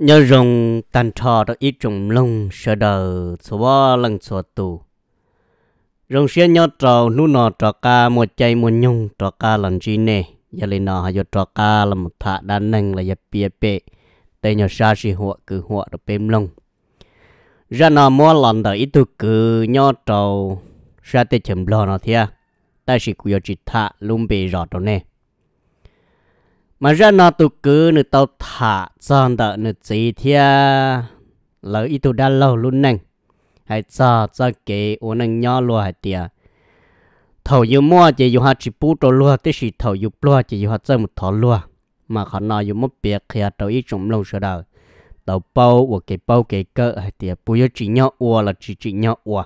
nhớ rồng tàn trò đó ít trùng lông sợ đờ số ba lần số tù rồng xe nhớ trò nu nọ trò ca một chay một nhung trò ca lần chi nè giờ lên nọ hay trò ca là một thạ đa năng là giờ bia bệ tây nhớ xa xì hộ cứ hộ được bêm lông ra nọ mua lần đó ít tu cứ nhớ trò xa tê chấm lo nọ thia ta chỉ cứ chỉ thạ lung bề rõ đó nè mà ra nó tụ cứ nửa tàu thả tròn đỡ nửa gì thì lỡ ít tụ đã lâu luôn nè hay cho cho kế uống nâng nhỏ luôn hay tiệt thầu yêu mua chỉ yêu hạt chỉ bút đồ luôn tức là thầu yêu luôn chỉ yêu hạt chơi một thọ luôn mà họ nói yêu mất biệt khi tàu ít chúng lâu rồi đâu tàu bao và cái bao cái cỡ hay tiệt bùi chỉ nhỏ uo là chỉ chỉ nhỏ uo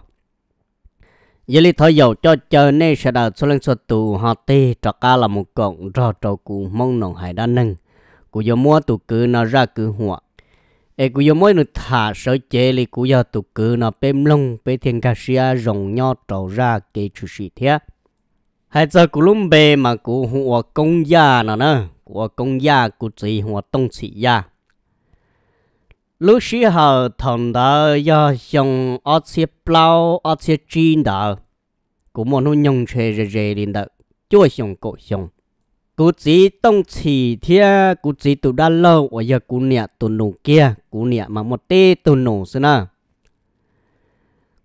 giờ li thôi dầu cho chờ nên sẽ đào số lần số tù họ tê cho ca là một cộng rò trầu cụ mong nồng hải đa nâng cụ giờ mua tụ cứ nó ra cứ hỏa ê cụ giờ mới được thả sở chế li cụ giờ tụ cứ nó bêm lông bê thiên ca sĩ rồng nho trầu ra kê chủ sĩ thế hai giờ cụ lúng bê mà cụ hùa công gia nó nè cụ công gia cụ chỉ hùa tông sĩ gia lúc xí hờ thằng đó do dùng ở xe plau ở xe chín đó cũng muốn nó nhung chơi rề rề lên đó chúa dùng cổ dùng cú chỉ tông chỉ thia cú chỉ tụ đã lâu ở giờ cú nè tụ nổ kia cú nè mà một tê tụ nổ xí na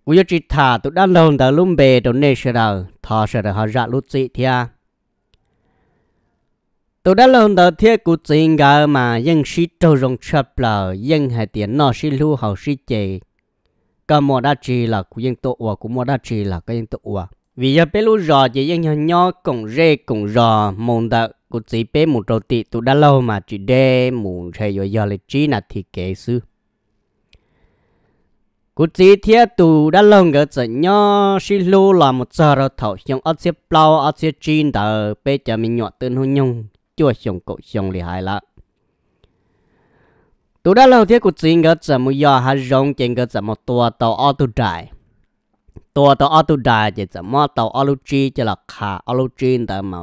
cú giờ chỉ thả tụ đã lâu đó lúc bề tụ nè sẽ đâu thà sẽ đâu họ ra lúc chỉ thia tôi đã lâu đầu thiết của chính gà mà dân sĩ trâu rồng chập lờ dân hai tiền nọ sĩ lưu hậu sĩ chè cả mò đa trì là của dân tổ của mò đa trì là cái dân tổ vì giờ bé lú rò chỉ dân nhỏ nhỏ cùng rê cùng rò mồm đợ của chỉ bé một trâu tị tôi đã lâu mà chỉ đê muốn thầy rồi giờ lại chỉ là thì kế sư cú chỉ thiết tù đã lồng cái chữ nhỏ xí lô là một giờ rồi thầu xong ở xếp bao ở xếp chín tờ bây giờ mình nhọt tên hôn nhung chua xong cậu xong lì hài lạ tụ đã lâu thiết của chính cái chả mua yà hà rong trên cái chả mua tua tàu auto đại tua tàu auto đại chỉ chả mua tàu auto chi chỉ là khả auto chi đó mà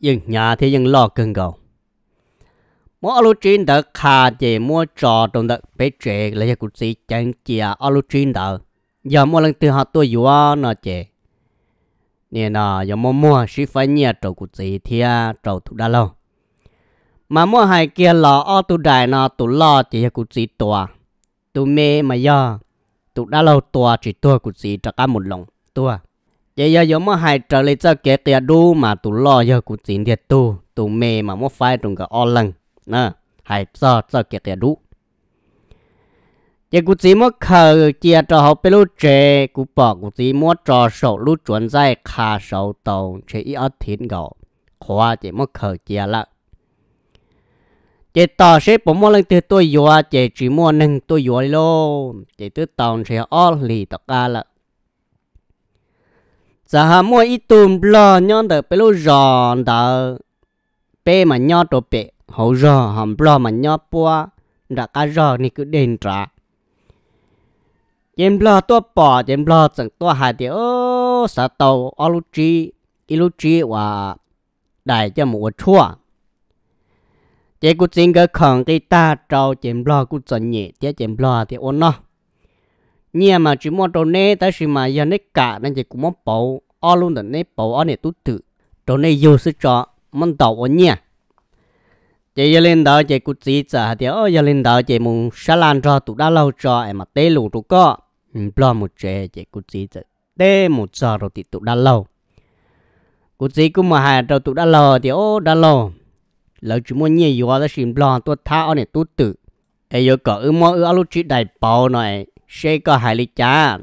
nhưng nhà thì nhưng lo cưng cầu mua auto chi đó khả chỉ mua trò trong đó bé trẻ lấy của chính chẳng chỉ auto chi đó giờ mua lần từ họ tôi yua nó chỉ nè nọ giờ mua mua sĩ phải nhà trầu của chính thì trầu tụ đã lâu mà mua hai kia lò o tụ đại nó tụ lò chỉ cụ chỉ tòa tụ mê mà do tụ đã lâu tòa chỉ tòa cụ chỉ cho cả một lòng tòa chỉ giờ giờ mua hai trở lại cho kế tiệt đu mà tụ lò giờ cụ chỉ thiệt tu tụ mê mà mua phải trong cái o lần nè hai cho cho kế tiệt đu chỉ cụ chỉ mua khờ chia cho họ bê lú chè cụ bỏ cụ chỉ mua cho sổ lú chuẩn dây khà sổ tàu chỉ ít thịt gạo khóa chỉ mua khờ chia lại chị tao sẽ bỏ mua lên từ tôi vừa chị chỉ mua nâng tôi vừa luôn chị tự tòng sẽ all li tất cả là giờ hà mua ít tôm lo nhon đỡ bê lô giòn đỡ bê mà nho đồ bê hậu giò hầm lo mà nho bua đã cá giò này cứ đền trả chém lo tua bò chém lo chẳng tua hai thì ô sa chi aluchi chi và đại cho một chua chế cũng chính cái khẩn cái ta trâu chém lo cú chọn nhẹ chế chém lo thì ổn nó nhà mà chỉ muốn đồ nè ta chỉ mà giờ nè cả nên chỉ cũng muốn bầu ở luôn được, nè bầu ở nè tút tự đồ nè yêu sức cho mình đầu ổn nhà chế giờ lên đó chế cú chỉ trả thì ở giờ lên đó chế muốn xả lan cho tụ đã lâu cho em mà tê luôn tụ có ừ, lo một chế chế cú chỉ trả tê một giờ rồi thì tụ đã lâu cú chỉ cũng mà hai trâu tụ đã lâu thì ô đã lâu lâu chỉ muốn nhảy vào đó xin lo tôi tha ở này tôi tự ai yêu cỡ ư mua ư alo chỉ đại bảo này sẽ có hại lý cha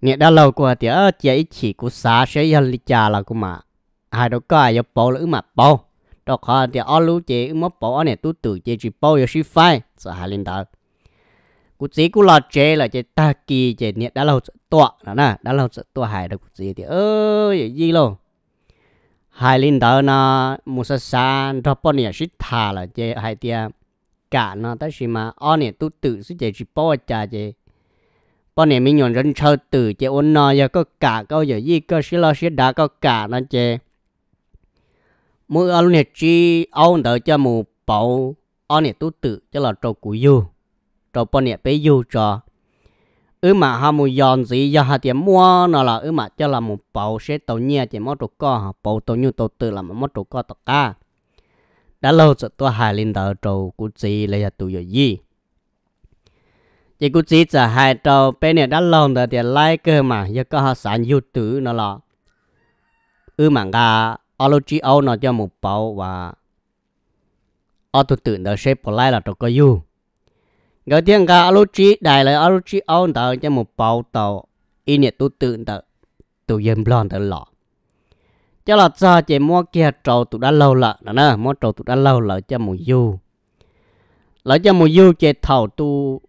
nghe đã lâu qua thì ở chỉ ít chỉ của xã sẽ yên lý cha là của mà hai đâu có ai yêu bao lỡ mà bảo đó khó thì alo chỉ ư mua bao ở này tôi tự chỉ chỉ bảo yêu sĩ phai sợ hại linh đạo cụ chỉ cụ lo chế là chế ta kỳ chế nè đã lâu sợ tọa đó nè đã lâu sợ tọa hại đâu cụ chỉ thì ơi gì lâu hai linh đó nó mua số xa đó bọn nhiêu sự thà là chế hai tia cả nó tất gì mà on này tu tự sự chế chỉ bao cha chế bọn nhiêu mình nhon dân chơi tự chế ôn nó giờ có cả câu giờ gì cơ sĩ lo sĩ đã có cả nó chế mỗi ông này chỉ ông đỡ cho mua bảo on này tu tự cho là trâu cú yêu trâu bọn nhiêu bé yêu cho ứ mà ha mu yon gì giờ ha tiền mua nó là ứ mà cho là một bầu sẽ tàu nhẹ tiền mua trụ co bầu tàu nhu tàu tự là một mua trụ co tất cả đã lâu rồi tôi hai linh đầu trâu cú gì lấy ra tuổi gì chỉ cú gì giờ hai trâu bên này đã lâu rồi tiền like cơ mà giờ có họ sản youtube nó là ứ mà cả ology nó cho một bầu và ở tự tự nó sẽ bỏ lại là trụ co you giờ tiếng cả alo chi đại là alo chi ông tờ cho một bao tàu in nhiệt tu tự tờ tu yên blon tờ lọ cho là cho chị mua kia trầu tụ đã lâu lợ nè nè mua trầu tụ đã lâu lợ cho một du lợ cho một du chị thầu tu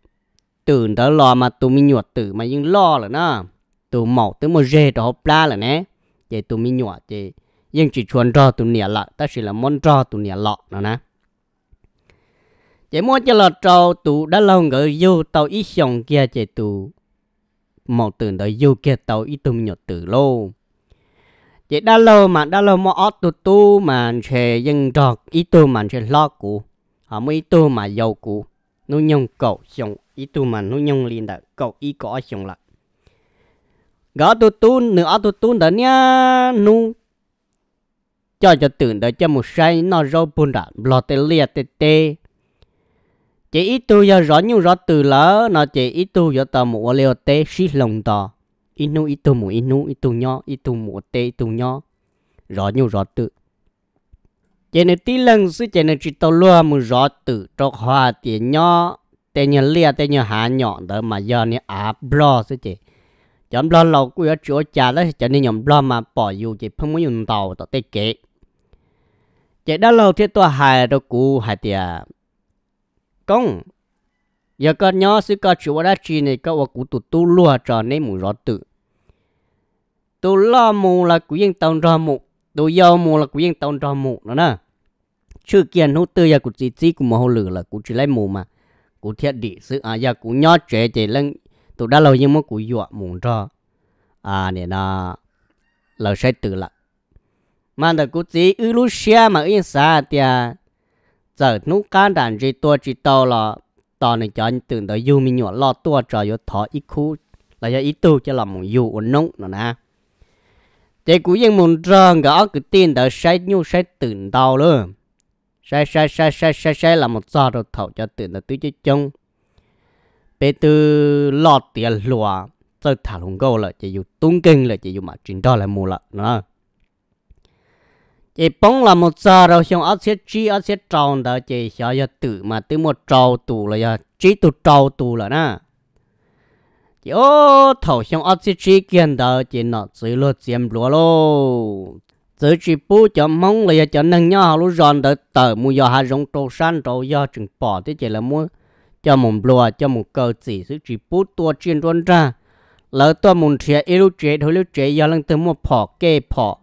tự tờ lọ mà tu mi nhuột tự mà nhưng lo là nè tu mỏ tới một rê đó pla là nè chị tu mi nhuột chị nhưng chỉ chuẩn cho tu nè lợ ta chỉ là món cho tu nè lọ nè nè chỉ muốn cho lọt trâu tụ đã lâu ngỡ vô tàu ít xong kia chạy tụ một từ đó vô kia tàu ít tung nhọt từ lô chỉ đã lâu mà đã lâu mà ót tụ tu mà sẽ dân trọt ít tu mà sẽ lo cụ họ mới tu mà giàu cụ nó nhông cậu xong ít tu mà nó nhông liền đã cậu ít có xong lại gõ tụ tu nữa ót tụ tu đó nhá nu cho cho tưởng đó cho một say nó rau bùn đã lo tê liệt tê tê chỉ ít tu giờ rõ nhiều rõ từ lỡ nó chỉ ít tu giờ tờ một leo tê xí lồng tờ inu ít tu một inu ít tu nhỏ ít tu một tê ít tu nhỏ rõ nhiều rõ từ chỉ nên tí lần sư chỉ nên chỉ tao luôn một rõ từ cho hoa tiền nhỏ tê nhờ lia tê nhờ hạ nhọn đó mà giờ này à bro sư chỉ chọn bro lâu quý ở chỗ cha đó cho nên nhầm bro mà bỏ dù chỉ không muốn dùng tàu tao tê kệ chỉ đã lâu thì tôi hài đâu cũ hài tiền công giờ có nhớ sư có chủ đã chi này có cụ tụ tu lúa cho nên mù rõ tự tu lo mù là quý yên tông rõ mù tu yêu mù là quý yên tông rõ mù nữa nè chưa kiện hữu tư giờ cụ chỉ chỉ cụ mồ lử là cụ chỉ lấy mù mà cụ thiết đi sư à giờ cụ nhớ trẻ trẻ lên tụ đã lâu nhưng mà cụ dọa mù cho, à nè nà lâu sẽ tự lạ mà là cụ chỉ ư lu xe mà yên xa tiệt giờ nú can đàn gì tua chỉ to là tàu này cho anh tưởng tới du mình nhỏ lo tua cho yo thọ ít khu là yo ít tu cho làm một du ổn nông nữa nè thế cũng ยัง muốn rằng gõ cứ tin đỡ sai nhu sai tưởng tàu luôn sai sai sai sai sai sai là một giờ đầu thọ cho tưởng là tứ chứ chung bây từ lo tiền lùa giờ thả lùng câu là chỉ dùng tung kinh là chỉ dùng mà chuyện đó là mù lại nữa 也帮了么子了，像而且鸡而且长的这下要堵嘛，对么招堵了呀，鸡都招堵了呢。哟，头像而且鸡见到这那嘴了尖罗喽，自己不叫懵了呀，叫能要好路让的头木要还容周山周要整把的这了么，叫么罗叫么狗子，自己不多见专战，老多么吃一路吃头路吃要能怎么跑给跑。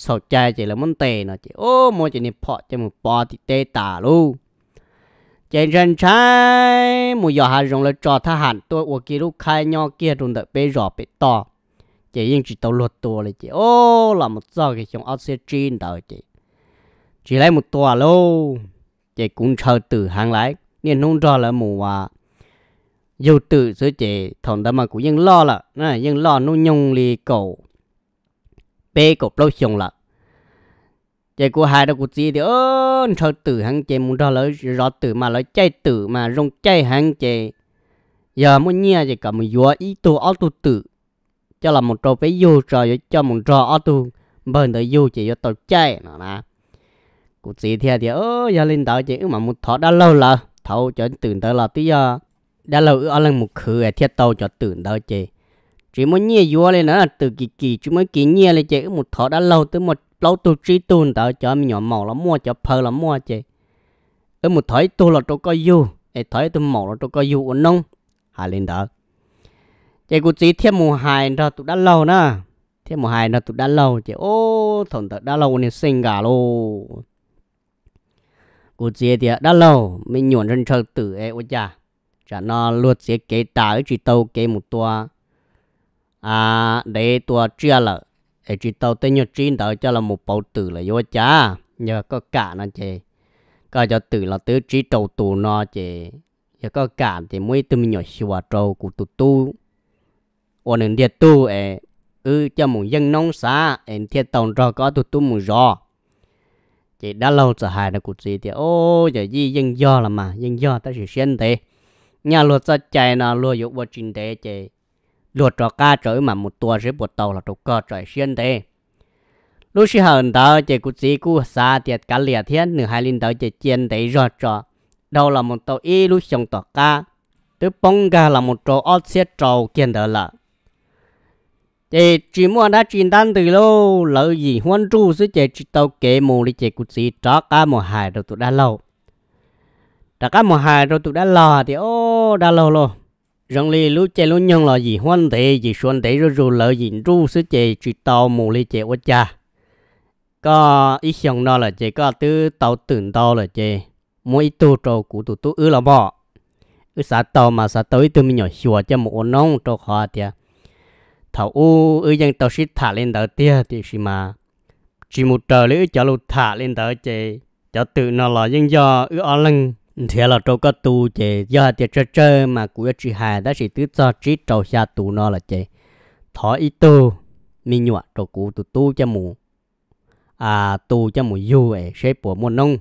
sau chạy chỉ là muốn tè nó chỉ ô mua chỉ nè phọ chỉ một bò thì tê tả luôn chỉ dân trái mua giờ hà rồng là trò tha hạn tôi uổng kia lúc khai nhau kia rung đợi bê rọ bê to chỉ yên chỉ tàu luật tua là chỉ ô là một giờ cái trong oxygen đó chỉ chỉ lấy một tua luôn chỉ cũng chờ từ hàng lái nên nông trò là mù à dù tự sửa chế thằng đó mà cũng vẫn lo là nè lo nó nhung li cầu bê cột lâu xong là chế của hai đó của chị thì ơn sao tử hàng chế muốn đó lấy rõ tử mà lấy chay tử mà rong chay hàng chế giờ muốn nhia chế cả một vua ý tu ở tu tử cho là một trò phải vô trò cho một trò ở tu bên tới vô chế cho tàu chay nó nè của chị thì thì ơ giờ lên tàu chế mà một thọ đã lâu là thâu cho tưởng tới là tí giờ đã lâu ở lần một khứ khử à, thiết tàu cho tưởng tới chế chỉ muốn nhia vua lên nữa là từ kỳ kỳ chỉ mới kỳ nhia lên chế một thọ đã lâu tới một lâu tu trí tu tao cho mình nhỏ màu là mua cho phơ là mua chị ở một thấy tu là tôi có du ai thấy tôi màu là tôi có du ổn nông hà lên đó chị cũng chỉ thêm một hai rồi tụi đã lâu nữa thêm một hai nữa tụi đã lâu chị ô thằng tụi đã lâu nên sinh cả lô cô chỉ thì đã lâu mình nhuận chân trời tử ấy ôi cha chả nó luôn sẽ kế tả chỉ tàu kế một tòa à để tòa chia lợi ở chỉ tàu tên nhau chín tàu cho là một bảo tử là vô cha nhờ có cả nó chê có cho tử là tứ trí trâu tù nó chê nhờ có cả thì mới từ nhỏ xua à, trâu của tụ tu ổn thiệt tu ế ư ừ, cho một dân nông xã ế thiệt tàu rồi có tụ tu một rõ chị đã lâu sợ hãi là cụt gì thì ô giờ gì dân do là mà dân do ta chỉ xuyên thế nhà luật ra chạy là luật dục vật trình thế chị luật cho cá trời mà một tua sẽ bột tàu là trâu cò trời xuyên thế lúc xí hờn tớ chỉ cú chỉ cú xa tiệt cá lìa thiên nửa hai linh tớ chỉ chiên thế rồi trò. đâu là một tàu y lúc xong tàu cá tứ bông gà là một trò ớt xếp trâu kiên đỡ lợ. chỉ chỉ mua đã chuyển tan từ lâu lỡ gì hoan tru sẽ chỉ chỉ tàu kế mù đi chỉ cú chỉ trò cá một hài đầu tụ đã lâu đã cá một hài đầu tụ đã lò thì ô đã lâu lâu rằng li lú chơi lú nhân là gì hoan tệ gì xuân tệ rồi rồi lợi gì ru sứ chè chỉ tàu mù li chè quá cha có ít xong đó là chơi có tứ tàu tưởng tàu là chơi mỗi tu trâu cụ tu tu ư là bỏ ư sa tàu mà sa tới ít tu mình nhỏ xua cho một nông trâu khó tiệt thầu u ư dân tàu sĩ thả lên đầu tia thì xí mà chỉ một trời lữ cho lú thả lên đầu chơi cho tự nó là dân do ư ở lưng thế là trâu có tu chè do tiệt chơi chơi mà cũng chỉ hài đó chỉ tứ cho trí trâu xa tu nó là chè thọ ít tu mi nhọ trâu cũ tu tu cho mù à tu cho mù du ấy xếp bỏ môn nông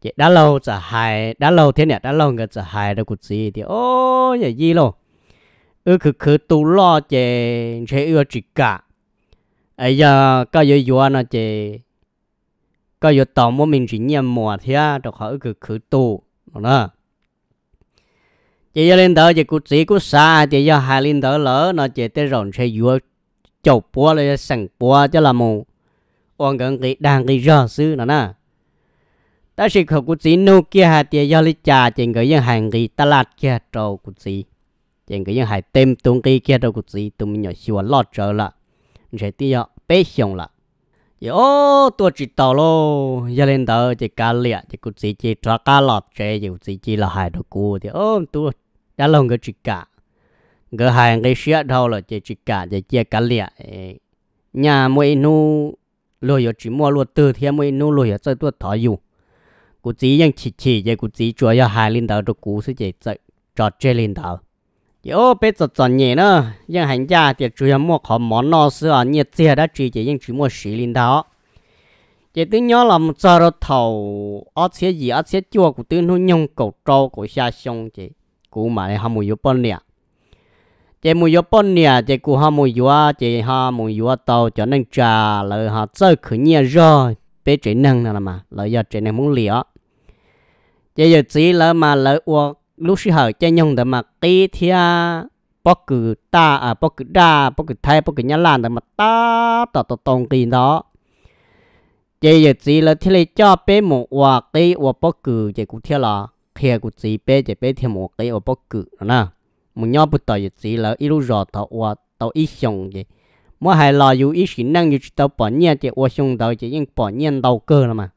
chè đã lâu giờ hài đã lâu thế này đã lâu người giờ hài đâu cũng gì thì ô nhà gì lo ư cứ cứ tu lo chè sẽ ưa chỉ cả ấy giờ có gì yêu nó chè ก็อยู่ต่อม mình chỉ nhầm mùa thì à hỏi cứ khử tù đó chỉ cho lên tới chỉ cú chỉ cú xa chỉ cho hai lên tới lỡ nó chỉ tới rộn xe vừa chầu búa lên sẵn búa cho là mù ông gần cái đang cái rơ sư nè ta chỉ khẩu cú chỉ nô kia hà chỉ cho lấy trà cái những hàng cái ta lạt kia trâu cú chỉ chỉ cái những hàng tem tung cái kia trâu cú chỉ tụi mình nhỏ xíu lọt trở lại sẽ tiêu bé xong lại yo tua chỉ tàu lo giờ lên tàu chỉ cá lẹ chỉ cụt gì chỉ tra cá lọt chế chỉ chỉ là hai đồ cua thì ôm tua đã lòng cái chỉ cả cái hai cái xe đâu là chỉ chỉ cả chỉ chia cá nhà mỗi nu lôi chỉ mua lúa từ thì mỗi nu lôi yo chơi tua thỏ dù cụt gì ยัง chỉ chỉ chỉ cụt gì chúa giờ hai lên tàu đồ cua sẽ chỉ chơi trò chơi lên tàu nữa, nhưng thì chủ yếu 有别做作业呢，让人家的主要莫考忙老师啊，你最后他直接用主要谁领导。chỉ tiếng nhớ làm sao đó thầu ở xe gì ở xe chua của tiếng nó nhung cầu trâu của xa sông chị cụ mà này ham mùi yếu bón nè chị mùi yếu bón nè chị cụ ham mùi yếu chị ham mùi yếu tàu cho nên trà lời họ chơi khử nhẹ rồi bé trẻ năng nè mà lời giờ trẻ năng muốn liễu chị giờ chỉ lỡ mà lời uống lúc xưa hở chơi nhung để mà tí thia bóc cử ta à bóc cử đa bóc cử thay bóc cử nhà lan để mà ta tỏ tỏ tông kỳ đó chơi giờ gì là thế này cho bé một hoặc tí hoặc bóc cử chơi cũng thế là khi cũng gì bé chơi bé thêm một cái hoặc bóc cử nè một nhau bút tỏ giờ gì là ít lúc rồi tỏ hoặc tỏ ít xong vậy mỗi hai lò dù ít sinh năng dù tao bỏ nhiên chơi hoặc xong tao chơi nhưng bỏ nhiên đầu cơ là mà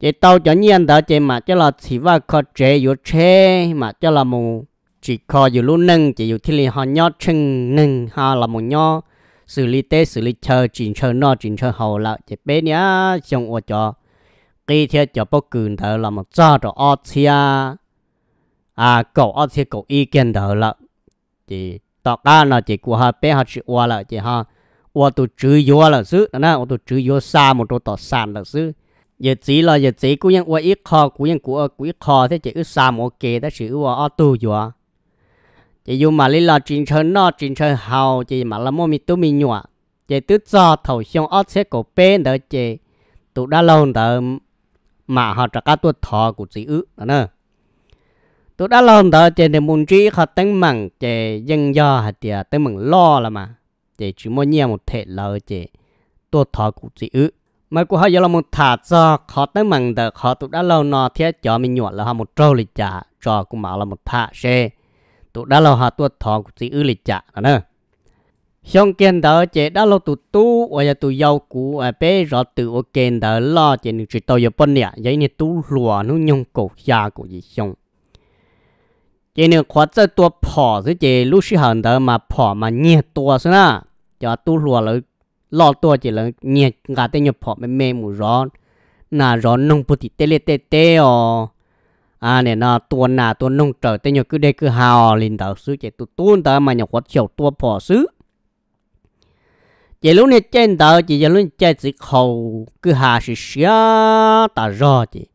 chị tàu cho nhiên đó chị mà cho là chỉ vào khó chế yếu chế mà cho là mù chỉ khó yếu lũ nâng chỉ yếu thiên lý họ nhó chân nâng ha là mù nhó xử lý tế xử lý chờ chỉnh chờ nó chỉnh chờ hậu là chị bé nhá xong ô cho cái thế cho bao cường đó là một cho đồ ô chia à cậu ô chia cậu ý kiến đó là chỉ tao ra là chỉ của họ bé họ chịu qua là chỉ ha qua tôi chữ yếu là xứ nè ô tôi chữ yếu xa một chỗ tao sàn là xứ giờ chỉ là giờ chỉ cũng ยังว่าอีกคอกูยังกูกูอีกคอที่จะอึสามโอเคแต่ชื่อว่าอตู้อยู่จะอยู่มาลีลาจินเชิญนอจินเชิญเฮาจะมาละโมมีตู้มีหนัวจะตื้อจอเถาชงออเสกเป็นเด้อจะตุด้าลงเด้อมาหาจักตัวทอกูจีอึนะเนอะตัวด้าลงเด้อจะในมุนจีเขาตั้งมั่งจะยังย่อหาเดียตั้งมั่งล่อละมาจะชื่อโมเนียมเทเลยจะตัวทอกูจีอึ mấy cô họ giờ là một thả cho họ tới mừng được họ tụi đã lâu nọ thế cho mình nhuận là họ một trâu lịch trả cho cũng bảo là một thả xe tụi đã lâu họ tuột thọ cũng chỉ ư lịch trả nữa xong kiện đó chế đã lâu tụi tu và giờ tụi giàu cũ à bé rõ tự ở kiện đó lo chế những chỉ tàu giờ bên nè vậy nên tu lùa nó nhung cổ già của gì xong chế này khóa cho tua phò chứ chế lúc sinh hàng đó mà phò mà nhẹ tua xí na cho tu lùa lại lọ tua chỉ là nhẹ gà tê nhập phọ mẹ mẹ mù rõ nà rõ nông bù tì tê lê tê tê ồ à nè nà tua nà tua nông trở tê nhập cứ đây cứ hào lên đầu sư chỉ tu tuôn tờ mà nhập quật chiều tua phọ sư chỉ lúc này trên tờ chỉ giờ lúc chạy chỉ khẩu cứ hà sự xía ta rõ chỉ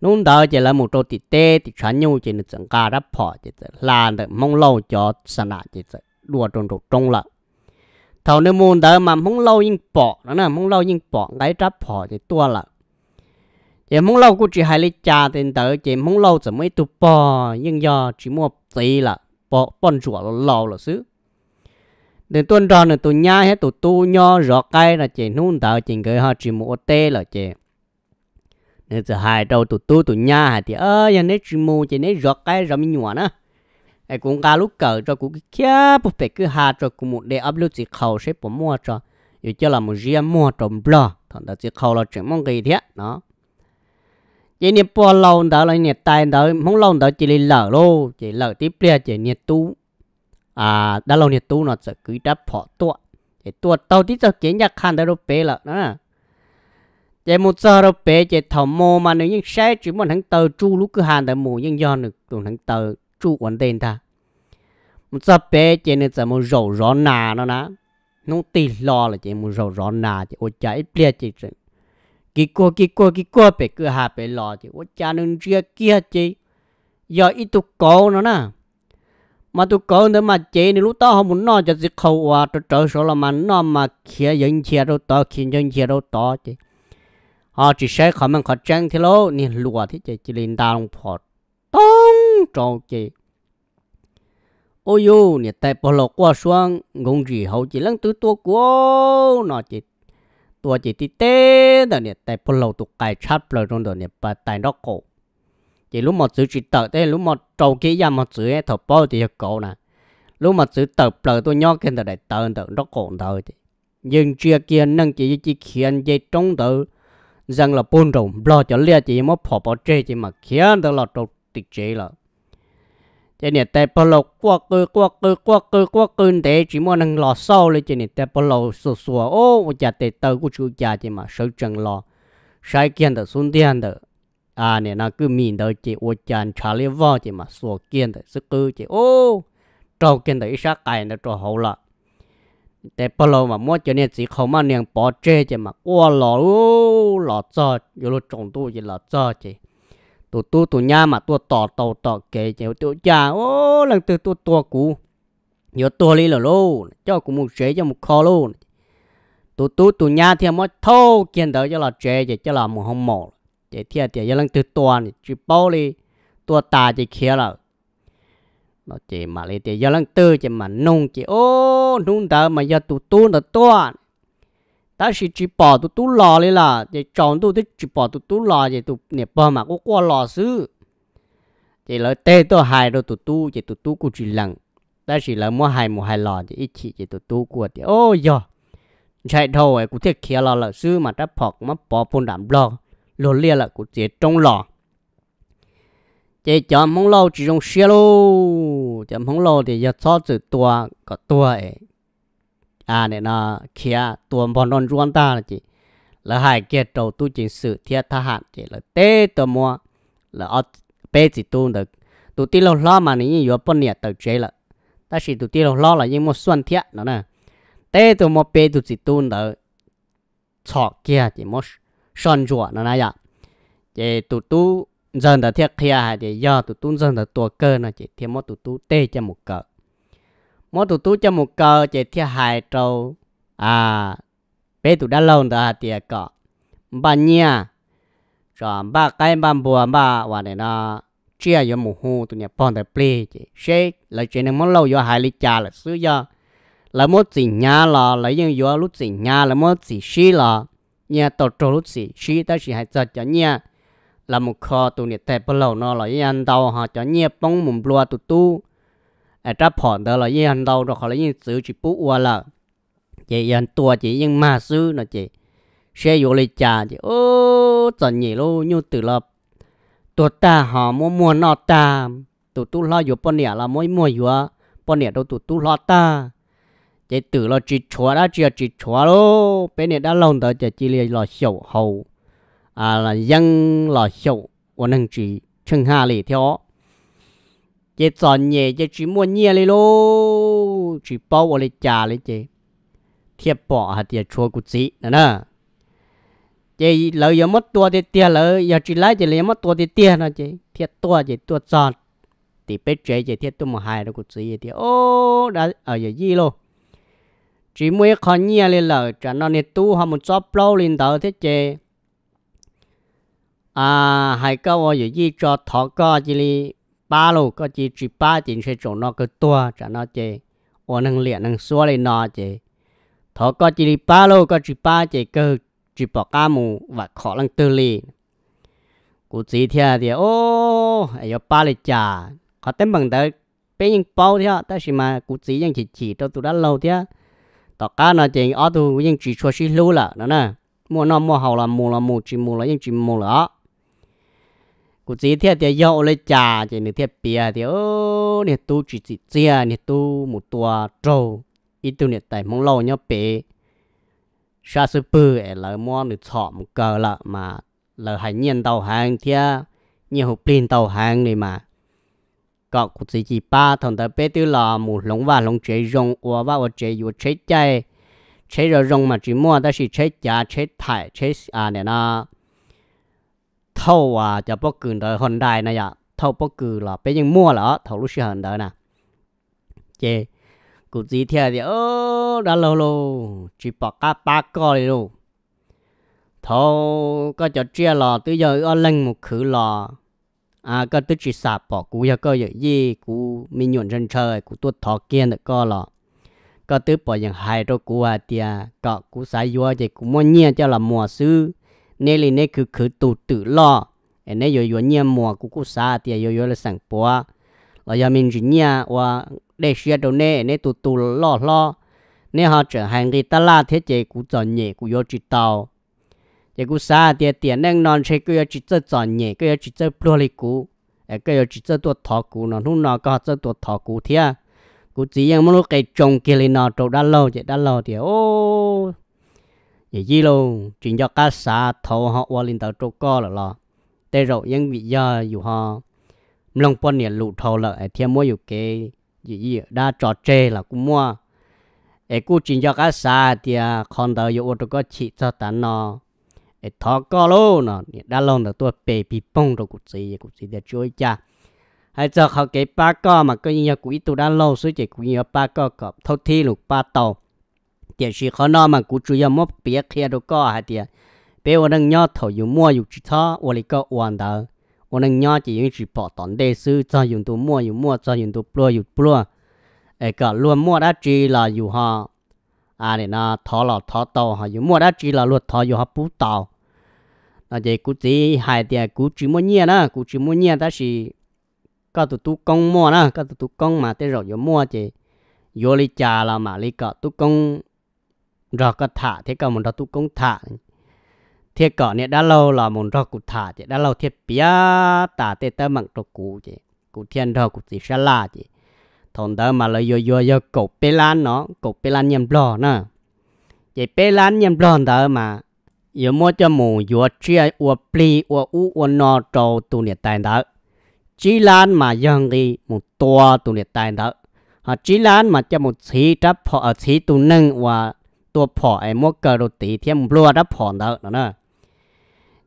nông đó chỉ là một trâu tì tê tì chán nhau chỉ là chẳng gà rắp phọ chỉ là mong lâu cho sanh chỉ là đua trong trong lợn thầu nên muốn đỡ mà không lâu nhưng bỏ nó là không lâu nhưng bỏ cái tráp bỏ thì tua là chỉ không lâu cũng chỉ hai lấy trà tiền đỡ chỉ không lâu chỉ mới tụ bỏ nhưng giờ chỉ mua tí là bỏ bòn chuột là lâu là xứ đến tuần tròn là tụ nhai hết tụ tu nho rọ cây là chỉ muốn đỡ chỉ gửi họ chỉ mua tê là chỉ nên giờ hai đầu tụ tu tụ nhai thì ơi giờ nếu chỉ mua chỉ nếu rọ cây rồi mi nhua nữa ai cũng ga lúc cờ cho cũng kia bút bể cứ hà cho cũng một để áp lực chỉ khâu sẽ bỏ mua cho vì cho là một riêng mua trồng bờ thằng ta chỉ khâu là chuyện mong gì thế nó chỉ niệm bỏ lâu đó là niệm tai đó không lâu đó chỉ là lỡ lô chỉ lỡ tiếp bia chỉ niệm tu à đã lâu niệm tu nó sẽ cứ đáp bỏ tuột, chỉ tuột tàu tí cho kiến nhạc khan đó đâu bé là đó chỉ một giờ đâu bé chỉ thầu mô mà nếu như sai chỉ muốn thằng tờ chu lúc cứ hàn tại mù nhưng do được tuần thằng tờ tên ta, một một một bé nên ná, ná, lo lo là ôi ôi kì kì kì cứ giờ ít mà tôi có nữa mà chế thì lúc đó họ muốn nói cho gì khâu à tôi trở số là mà nó mà khía dân kia đâu to khía dân kia đâu to chứ họ chỉ sẽ khó mình khó chăng thế lô nên lùa thế chứ chỉ lên ta lòng phật tông trâu chứ ôi yo nè tại bỏ lọ qua xoang ngông gì hậu chỉ lăng tứ tua quá nọ chỉ tua chỉ tí tê đó nè tại bỏ lọ tụ cài chắp lời trong đó nè bà tại nó cổ chỉ lúc một chữ chỉ tờ thế lúc một trâu kia ra một chữ ấy thở bao thì cổ nè lúc một chữ tờ bờ tôi nhóc cái đại tờ tờ nó cổ thôi thì nhưng chưa kia nâng chỉ chỉ khiến dây trong tờ rằng là bồn rồng lo cho lia chỉ mất phò bỏ chê chỉ mà khiến tờ là trâu tịch chế là chỉ nè tế bờ lô qua cư qua cư qua cư qua cư để chỉ muốn nâng lò sau lên chỉ nè tế bờ lô sù sù ô và chả tế tờ của chú chả chỉ mà sợ chân lò sai kiện được xuống tiền được à nè nó cứ mìn được chỉ ô chán trả lý vào chỉ mà sù kiện được sức cư chỉ ô trâu kiện được ít sát cài nó trâu hậu là tế bờ lô mà muốn cho nè chỉ không mà nè bỏ chê chỉ mà qua lò ô lò cho vô lúc trồng tu chỉ lò cho chỉ tổ tu tổ nhà mà tổ tỏ tàu tỏ kể chéo tổ cha ô lần từ tổ tổ cũ nhớ tổ đi là lô cho cũng một chế cho một kho lô tổ tu tổ nhà thì mới thâu kiến đỡ cho là chế chỉ cho là một hông mỏ chỉ thiệt thì lần từ tổ này chỉ bao đi tổ ta chỉ kia là nó chỉ mà lấy thì lần từ chỉ mà nung chỉ ô nung đỡ mà giờ tổ tu là toàn ta chỉ chỉ bỏ tụ tú lò lên là để chọn tụ thích chỉ bỏ tụ tú lò để tụ nẹp bờ mà có qua lò xứ thì lỡ tê tôi hài rồi tụ tú để tụ tú cũng chỉ lặng ta chỉ là mua hài một hài lò để ít chỉ để tụ tú của thì ô giờ chạy đầu ấy cũng thiết kia lò lợ xứ mà ta phọc mà bỏ phun đảm lò lò lia là cũng chỉ trong lò chỉ chọn mong lâu chỉ trong xe lô chọn mong lâu thì giờ cho chữ tua có tua ấy à nè nó kia tuần bọn non ruộng ta là chị là hai kia trâu tu chính sự thiệt tha hạn chị là tê tờ mua là ở bê chỉ tu được tu tí lâu lo mà nếu như vừa bọn nè tờ chế là ta chỉ tu tí lâu lo là nhưng mà xuân thiệt nó nè tê tờ mua bê tu chỉ tu được chọ kia chỉ một sơn ruộng nó nãy ạ dạ. chị tu tu dần đã thiệt kia thì do tu tu dần đã tua cơ nè chị thêm một tu tu tê cho một cỡ mô tụ tu cho một cơ chế thiên hai trâu à bé tụ đã lâu rồi hả à, tiệt cọ bà nhia rồi ba cái ba bùa ba và này nó chia cho một hồ tụ nhà bọn đại ple chế xe là chuyện nên món lâu do hai lý cha là xứ do là mốt gì nhà là lấy những do lúc gì nhà là mốt gì xí là nhà tổ trâu lúc gì xí ta chỉ hai cho cho nhà là một kho tụ nhà tệ bao lâu nó là yên đầu họ cho nhà bông mùng lúa tụ tu ไอ้จะผ่อนเดอลอยยั่เราเราเขาเลยยิ่งซื้อจีปุ๊วัละเจียันตัวจียิ่งมาซื้อนะจีเชื่ออยู่เลยจ่าจีโอ้จนยี่ลูยูตื่นละตัวตาหอมมัวนอตาตัวตุ้ล้ออยู่ปนเนี่ยเราไม่มัวอยู่ปนเนี่ยเราตัวตุ้ล้อตาจีตื่นเราจีชัวได้จีจีชัวลลเป็นเนี่ยด้ลงเดอจีจีเรียเราเสียวหูอ่ายังเราเสียววันหนึ่งจีชิงฮาลีเท่า chị chọn nhẹ chị chỉ mua nhẹ lên lô chỉ bảo vào lên trà lên chị thiệp bỏ hạt tiền chua của chị nè nè chị lợi giờ mất tua thì tiền lợi giờ chỉ lấy chị lấy mất tua thì tiền nè chị thiệt tua chị tua chọn thì biết chế chị thiệt tua mà hai đó của chị thì ô đã ở giờ gì luôn chỉ mua khó nhẹ lên lợi cho nó nè tu họ một chóp lâu lên đó thế chị à hai câu ở giờ gì cho thọ co chị ba lô có chỉ chỉ ba chính sẽ chỗ nó cứ tua chả nó chê ô năng liền năng xua lên nó chê thọ có chỉ ba lô có chỉ ba chê cơ chỉ bỏ cá mù và khó lăng tư li cụ chỉ theo thì ô ai yo ba lê trả, có tên bằng tới bên những bao thia ta chỉ mà cụ chỉ những chỉ chỉ cho tụi đã lâu thia tọ cá nó chê ở tụi những chỉ cho xí lưu là nó nè mua nó mua hậu là mua là mua chỉ mua là những chỉ mua là cụ chỉ thiệt thì dậu lấy trà chỉ nửa thiệt bia thì ô nửa tu chỉ chỉ chia nửa tu một tua trâu ít tu nửa tại mong lâu nhau bể xa sư bự ấy lỡ mua nửa chọn cờ là mà là hai nhiên tàu hàng thì nhiều hộp pin tàu hàng này mà có cụ chỉ chỉ ba thằng ta bé tiêu là một lồng và lồng chế rong ua và ua chế ua chế chay chế rồi rong mà chỉ mua ta chỉ chế giá chế thải chế à này nó thâu à cho bốc cường đợi hòn đài này ạ à. thâu bốc cử là bây giờ mua là thâu lúc hòn đợi nè chê cụ gì theo thì ô lâu lâu chỉ bỏ cá ba con luôn thâu có cho lò tới giờ ở lên một khử lò à có tới chỉ sạp bỏ cú giờ có giờ gì cú mình nhuận chân trời cú tuốt thọ kia được co lò có tới bỏ những hai đôi cú à tia có cú sai vua thì cú mua nhia cho là mua sư นี่ยลนี่คือคือตูตื่ล้อเนี่ยอยู่ๆเนี่ยมัวกูกูสาเตียอยู่ๆเลยสั่งปัวเรายามีนจีเนี่ยว่าเด้เชียตรงเนี่ยเนี่ยตูตูล้อล้อเนี่ยฮะจะหางกีตลาเทเจกูจอนเย่กูยอจิตเอาเจกูสาเตียเตียนั่งนอนเช่กู็ยอจิตจะจอนเย่ก็ยอจิตจะปลัวลิกูเอ้กู็ยอจิตจะตัวทอกูนอนหุ่นนอนก็จะตัวทอกูเทียกูจียังไม่รู้ใครจงเกลีนอนตัวด้านเราเจด้านเราเตียโอ้ vậy gì luôn chuyện cho cá xã thầu họ qua lên tàu trâu co là lo tê rồi những vị giờ dù họ lòng bọn nè lụt thầu là thêm mua dù cái gì gì đã trò chê là cũng mua ai cũng chuyện cho cá xã thì còn tàu dù trâu có chỉ cho tán nó ai thọ co luôn nó đã lâu được tôi bề bị bông rồi cũng gì cũng gì để chơi cha hay cho họ cái ba co mà có nhiều quỹ tụ đã lâu suy chỉ quỹ nhà ba co cọp thâu thi lục ba tàu tiền gì khó nó mà cũng chủ yếu mất bia kia đồ có hả tiền bé ông đang nhớ thầu dùng mua dùng chỉ thọ ông lại có quan đó ông đang nhớ chỉ những chỉ bỏ tòn đề sư cho dùng tu mua dùng mua cho dùng tu plua dùng plua ấy cả luôn mua đã chỉ là dùng họ à này nó thọ là thọ tàu họ dùng mua đã chỉ là luôn thọ dùng họ bút tàu nó chỉ cũng chỉ hai tiền cũng chú mua nhẹ đó cũng chỉ mua nhẹ đó là có tụ tu công mua đó có tụ tu công mà tới rồi dùng mua chỉ vô lý trà là mà lý cả tu công rõ có thả thế cả một rõ tu công thả thế cỏ này đã lâu là một rõ cụ thả chứ đã lâu thiết bia tả tê tơ mặn trọc cụ chứ cụ thiên rõ cụ chỉ sa la chứ thằng đó mà lời yo yo yo cổ bê lan nó cổ bê lan nhầm lò nè vậy bê lan nhầm lò đó mà yo mua cho mù yo chia yo pli yo u yo no trâu tu nè tài đó chỉ lan mà dân đi một tua tu nè tài đó họ chỉ lan mà cho một sĩ trap họ ở tu nâng và ตัวผอไอ้มัวเกลุตีเทียมรัวรับผอนเด้อนะ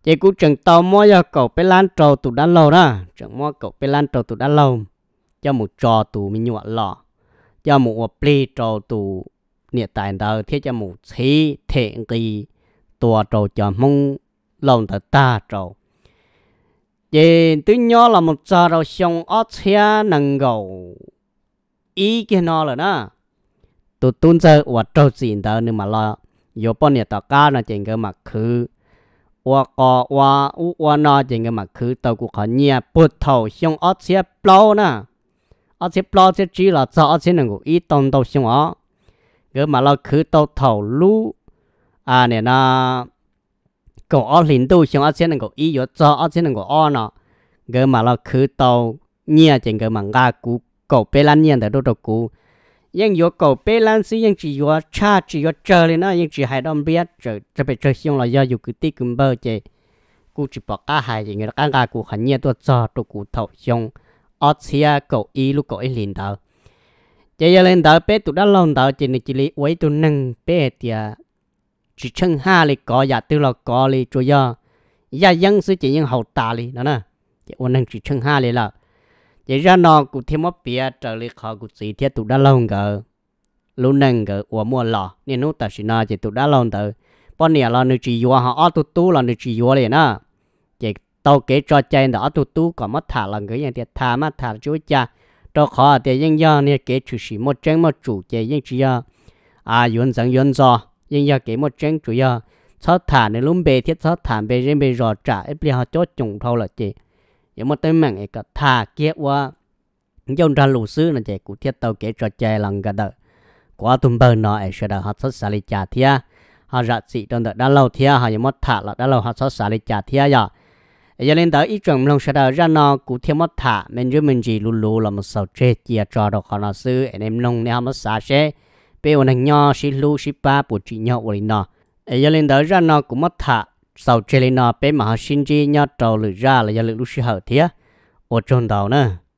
เจ้ากูจังตอมัวยาเก่าไปล้านโจตุด้านเรานะจังมัวเก่าไปล้านโจตุด้านเราเจ้าหมูจอตูมีหนวดหล่อเจ้าหมูอปลีโจตูเนี่ยตายเด้อเทียจะหมูชี้เทงกีตัวโจจะมุ่งลงตาตาโจ vậy tự nhỏ là một giờ đầu xong ở xe nâng gầu ý kia nó là đó tụ tuôn giờ và trâu xin đó nữa mà lo yo bọn nhà tao cá nó chỉnh cái mặt khứ và có và u và nó chỉnh cái mặt khứ tao cũng khó nhia bút thầu xong ở xe plau nè ở xe plau xe chỉ là cho ở xe này cũng ít tông tàu xong ó cái mà lo khứ tao thầu lú à nè nó cũng ở liền đâu xong ở xe này cũng ít yo cho ở xe này cũng ở nó cái mà lo khứ tao nhia chỉnh cái mặt ga cũ cổ bê lan nhia để đâu đâu cũ ยังอยู่กับเปลันซิยังจีอยู่ชาจีอยู่เจอเลยนะยังจีหายดอมเบียเจอจะไปเจอเชียงลอยอยู่กูตีกุมเบอร์เจกูจีบอกก้าหายอย่างเงี้ยก้ากากูขันเนี่ยตัวจอตัวกูเท่าเชียงออสเซียกับอีลูกกับอีลินดาวเจยันลินดาวเป้ตุด้านลงดาวเจนจิลิไว้ตัวหนึ่งเป้เตียจีเชิงห้าเลยก่ออยากตัวเราก่อเลยจัวยอย่ายังซื้อจียังเห่าตาเลยนะนะเจ้าวันหนึ่งจีเชิงห้าเลยล่ะ chỉ ra nó cũng thêm một bia trở lại khó cụ chỉ thiết tụ đã lâu cơ lúc nâng cơ của mua lò nên nút ta chỉ nó chỉ tụ đã lâu ngờ bọn nè là nữ chỉ yếu họ ở tụ tụ là nữ chỉ yếu liền á chỉ tàu kế cho chạy đó ở tụ tụ có mất thả là người nhận thiệt thả mà thả chú cha cho khó à, thì nhưng do nè kế chủ sĩ một trang một chủ chỉ nhưng chỉ à yun sang yun do nhưng do kế một trang chủ yếu cho thả nên lúc bề thiết cho thả bề riêng bề rò trả ít bây họ cho trùng thâu là chỉ giờ mà tới mạng ấy cả thà kia qua dùng ra lũ sư là chạy cụ thiết tàu kế cho chơi lòng cả đợi quá tùm bờ nó ấy sẽ đợi họ xuất xả lý trả thia họ rạ sĩ trong đợi đã lâu thia họ giờ mất thả là đã lâu họ xuất xả lý trả thia giờ giờ lên tới ý trường lòng sẽ đợi ra nó cụ thiết mất thả mình chứ mình chỉ lù lù là một sầu chê chia cho đồ khó nó sư anh em nông nè họ mất xả xe bây giờ nành nho xí lù xí ba bụi chị nhau của nó giờ lên tới ra nó cũng mất thả sau chơi lên nó bé mà sinh chi nhau trâu lử ra là gia lử lúc sư hậu thế ở trong đầu nữa